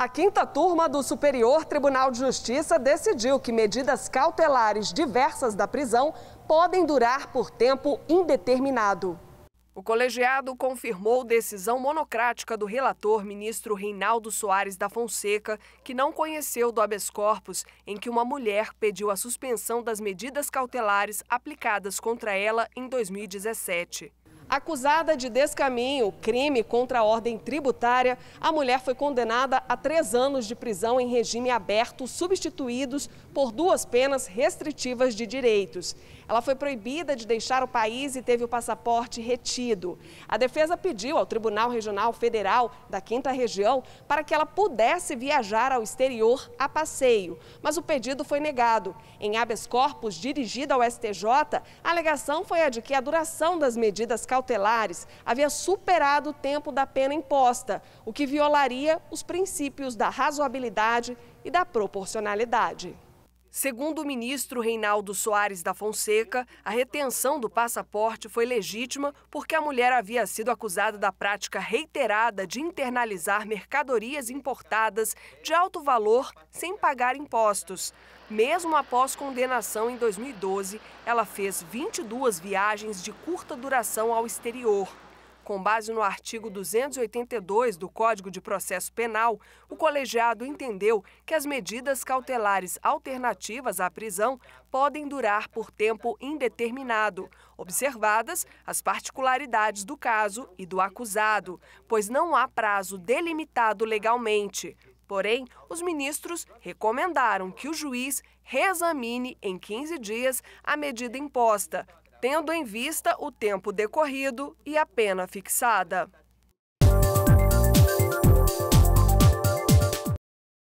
A quinta turma do Superior Tribunal de Justiça decidiu que medidas cautelares diversas da prisão podem durar por tempo indeterminado. O colegiado confirmou decisão monocrática do relator ministro Reinaldo Soares da Fonseca, que não conheceu do habeas corpus, em que uma mulher pediu a suspensão das medidas cautelares aplicadas contra ela em 2017. Acusada de descaminho, crime contra a ordem tributária, a mulher foi condenada a três anos de prisão em regime aberto, substituídos por duas penas restritivas de direitos. Ela foi proibida de deixar o país e teve o passaporte retido. A defesa pediu ao Tribunal Regional Federal da Quinta Região para que ela pudesse viajar ao exterior a passeio, mas o pedido foi negado. Em habeas corpus dirigido ao STJ, a alegação foi a de que a duração das medidas causadas cautelares havia superado o tempo da pena imposta, o que violaria os princípios da razoabilidade e da proporcionalidade. Segundo o ministro Reinaldo Soares da Fonseca, a retenção do passaporte foi legítima porque a mulher havia sido acusada da prática reiterada de internalizar mercadorias importadas de alto valor sem pagar impostos. Mesmo após condenação em 2012, ela fez 22 viagens de curta duração ao exterior com base no artigo 282 do Código de Processo Penal, o colegiado entendeu que as medidas cautelares alternativas à prisão podem durar por tempo indeterminado, observadas as particularidades do caso e do acusado, pois não há prazo delimitado legalmente. Porém, os ministros recomendaram que o juiz reexamine em 15 dias a medida imposta, tendo em vista o tempo decorrido e a pena fixada.